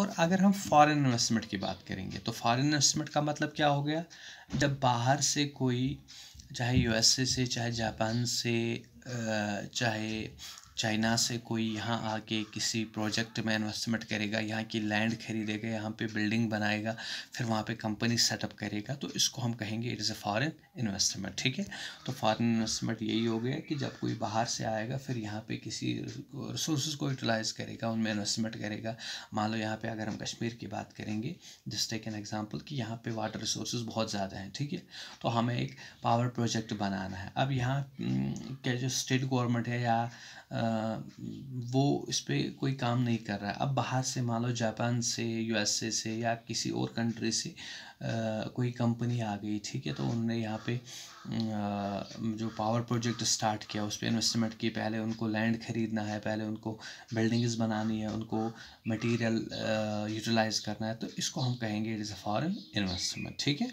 और अगर हम फॉरेन इन्वेस्टमेंट की बात करेंगे तो फॉरेन इन्वेस्टमेंट का मतलब क्या हो गया जब बाहर से कोई चाहे यूएसए से चाहे जापान से चाहे चाइना से कोई यहाँ आके किसी प्रोजेक्ट में इन्वेस्टमेंट करेगा यहाँ की लैंड खरीदेगा यहाँ पे बिल्डिंग बनाएगा फिर वहाँ पे कंपनी सेटअप करेगा तो इसको हम कहेंगे it is a foreign investment ठीक है तो फॉरेन इन्वेस्टमेंट यही हो गया कि जब कोई बाहर से आएगा फिर यहाँ पे किसी रिसोर्स को यूटिलाइज़ करेगा उनमें इन्वेस्टमेंट करेगा मान लो यहाँ पर अगर हम कश्मीर की बात करेंगे जिस टेक एन एग्जाम्पल कि यहाँ पर वाटर रिसोर्स बहुत ज़्यादा हैं ठीक है तो हमें एक पावर प्रोजेक्ट बनाना है अब यहाँ हम्म, के जो स्टेट गवर्नमेंट है या वो इस पर कोई काम नहीं कर रहा है अब बाहर से मान लो जापान से यूएसए से या किसी और कंट्री से कोई कंपनी आ गई ठीक है तो उन्होंने यहाँ पे जो पावर प्रोजेक्ट स्टार्ट किया उस पर इन्वेस्टमेंट की पहले उनको लैंड ख़रीदना है पहले उनको बिल्डिंग्स बनानी है उनको मटेरियल यूटिलाइज करना है तो इसको हम कहेंगे it is a foreign investment ठीक है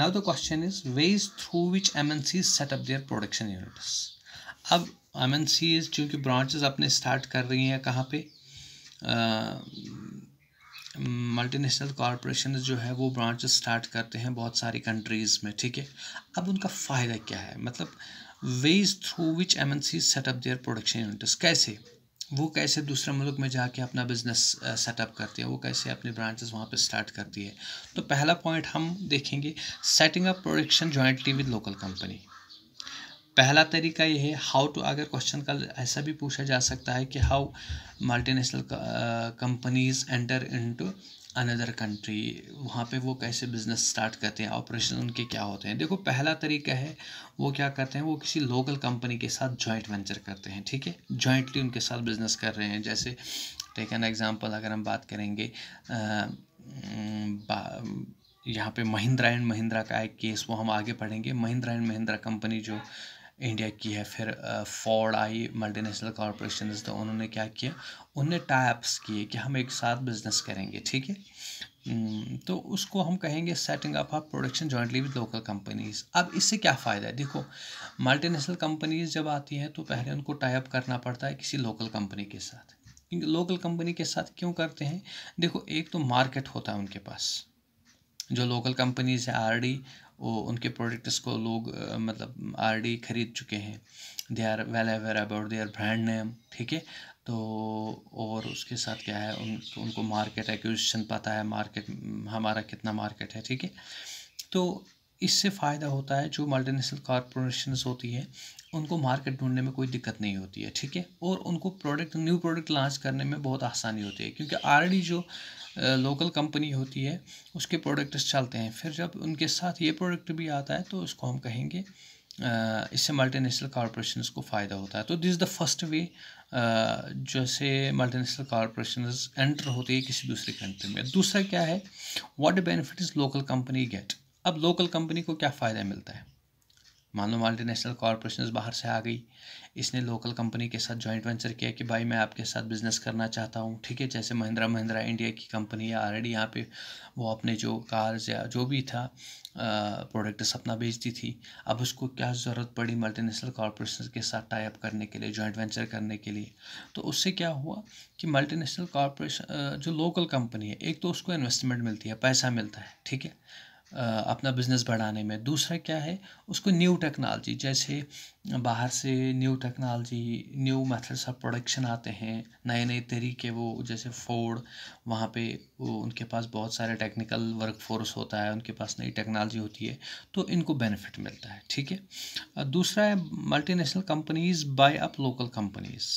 now the question is ways through which M N C setup their production units अब एम एन सीज चूँकि ब्रांचेज अपने स्टार्ट कर रही हैं कहाँ पे मल्टीनेशनल कॉरपोरेशन जो है वो ब्रांचेज स्टार्ट करते हैं बहुत सारी कंट्रीज़ में ठीक है अब उनका फ़ायदा क्या है मतलब ways through which M N C setup their production units कैसे वो कैसे दूसरे मुल्क में जाके अपना बिज़नेस सेटअप करती है वो कैसे अपने ब्रांचेस वहाँ पे स्टार्ट करती है तो पहला पॉइंट हम देखेंगे setting up production jointly with local company पहला तरीका ये है हाउ टू अगर क्वेश्चन का ऐसा भी पूछा जा सकता है कि how multinational companies enter into another country वहाँ पे वो कैसे बिजनेस स्टार्ट करते हैं ऑपरेशन उनके क्या होते हैं देखो पहला तरीका है वो क्या करते हैं वो किसी लोकल कंपनी के साथ जॉइंट वेंचर करते हैं ठीक है जॉइंटली उनके साथ बिजनेस कर रहे हैं जैसे टेक एन एग्जांपल अगर हम बात करेंगे uh, mm, यहाँ पे महिंद्रा एंड महिंद्रा का एक केस वो हम आगे पढ़ेंगे महिंद्रा एंड महिंद्रा कंपनी जो इंडिया की है फिर फोर्ड आई मल्टीनेशनल कॉरपोरेशन तो उन्होंने क्या किया उन्होंने टाइप्स किए कि हम एक साथ बिजनेस करेंगे ठीक है तो उसको हम कहेंगे setting up of production jointly with local companies अब इससे क्या फ़ायदा है देखो मल्टीनेशनल कंपनीज जब आती हैं तो पहले उनको टाइप करना पड़ता है किसी लोकल कंपनी के साथ लोकल कंपनी के साथ क्यों करते हैं देखो एक तो मार्केट होता है उनके पास जो लोकल कंपनीज़ हैं आरडी वो उनके प्रोडक्ट्स को लोग मतलब आरडी ख़रीद चुके हैं they are well aware about they are brand name ठीक है तो और उसके साथ क्या है उन उनको मार्केट एक्विजिशन पता है मार्केट हमारा कितना मार्केट है ठीक है तो इससे फ़ायदा होता है जो मल्टीनेशनल कॉरपोरेशन होती है उनको मार्केट ढूंढने में कोई दिक्कत नहीं होती है ठीक है और उनको प्रोडक्ट न्यू प्रोडक्ट लॉन्च करने में बहुत आसानी होती है क्योंकि ऑलरेडी जो लोकल कंपनी होती है उसके प्रोडक्ट्स चलते हैं फिर जब उनके साथ ये प्रोडक्ट भी आता है तो उसको हम कहेंगे इससे मल्टीनेशनल कॉरपोरेशन को फ़ायदा होता है तो दिस द फर्स्ट वे जैसे मल्टीनेशनल कॉरपोरेशन एंटर होती है किसी दूसरे कंट्री में दूसरा क्या है what benefit is local company get अब लोकल कंपनी को क्या फ़ायदा मिलता है मान लो मल्टीनेशनल कॉरपोरेशन बाहर से आ गई इसने लोकल कंपनी के साथ जॉइंट वेंचर किया कि भाई मैं आपके साथ बिज़नेस करना चाहता हूँ ठीक है जैसे महिंद्रा महिंद्रा इंडिया की कंपनी है ऑलरेडी यहाँ पे वो अपने जो कार्स या जो भी था प्रोडक्ट्स अपना बेचती थी अब उसको क्या ज़रूरत पड़ी मल्टीनेशनल कॉरपोरेशन के साथ टाइप करने के लिए जॉइंट वेंचर करने के लिए तो उससे क्या हुआ कि मल्टीनेशनल कॉरपोरेशन जो लोकल कंपनी है एक तो उसको इन्वेस्टमेंट मिलती है पैसा मिलता है ठीक है अपना बिज़नेस बढ़ाने में दूसरा क्या है उसको न्यू टेक्नोलॉजी जैसे बाहर से new technology new methods of production आते हैं नए नए तरीके वो जैसे फोर्ड वहाँ पे वो उनके पास बहुत सारे टेक्निकल वर्क फोर्स होता है उनके पास नई टेक्नोलॉजी होती है तो इनको बेनिफिट मिलता है ठीक है दूसरा है multinational companies buy up local companies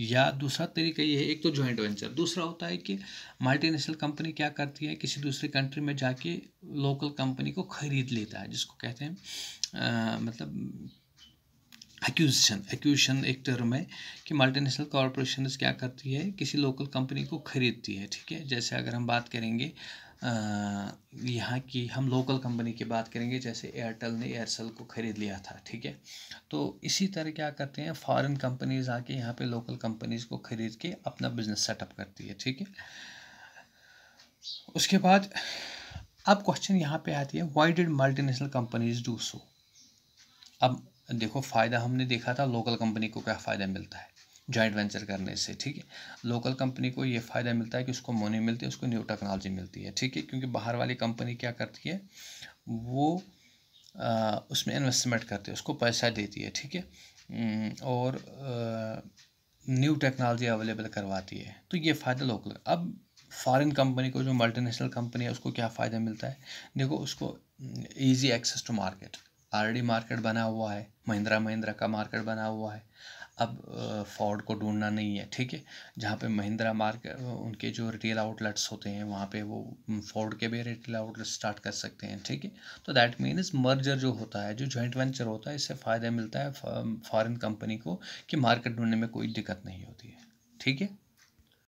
या दूसरा तरीका ये है एक तो जॉइंट वेंचर दूसरा होता है कि मल्टीनेशनल कंपनी क्या करती है किसी दूसरे कंट्री में जाके लोकल कंपनी को खरीद लेता है जिसको कहते हैं आ, मतलब एक्यूजन एक्यूजन एक टर्म है कि मल्टीनेशनल कॉरपोरेशन क्या करती है किसी लोकल कंपनी को खरीदती है ठीक है जैसे अगर हम बात करेंगे यहाँ की हम लोकल कंपनी की बात करेंगे जैसे एयरटेल ने एयरसेल को ख़रीद लिया था ठीक है तो इसी तरह क्या करते हैं फॉरेन कंपनीज़ आके यहाँ पे लोकल कंपनीज़ को ख़रीद के अपना बिजनेस सेटअप करती है ठीक है उसके बाद अब क्वेश्चन यहाँ पे आती है why did multinational companies do so अब देखो फ़ायदा हमने देखा था लोकल कंपनी को क्या फ़ायदा मिलता है जॉइंट वेंचर करने से ठीक है लोकल कंपनी को ये फ़ायदा मिलता है कि उसको मोनी मिलती है उसको न्यू टेक्नोलॉजी मिलती है ठीक है क्योंकि बाहर वाली कंपनी क्या करती है वो आ, उसमें इन्वेस्टमेंट करती है उसको पैसा देती है ठीक है और न्यू टेक्नोलॉजी अवेलेबल करवाती है तो ये फ़ायदा लोकल अब फॉरेन कंपनी को जो मल्टीनेशनल कंपनी है उसको क्या फ़ायदा मिलता है देखो उसको easy access to market or market बना हुआ है महिंद्रा महिंद्रा का मार्केट बना हुआ है अब फोर्ड को ढूंढना नहीं है ठीक है जहाँ पे महिंद्रा मार्केट उनके जो रिटेल आउटलेट्स होते हैं वहाँ पे वो फोर्ड के भी रिटेल आउटलेट स्टार्ट कर सकते हैं ठीक है तो दैट मीन्स मर्जर जो होता है जो जॉइंट वेंचर होता है इससे फ़ायदा मिलता है फॉरेन कंपनी को कि मार्केट ढूंढने में कोई दिक्कत नहीं होती है ठीक है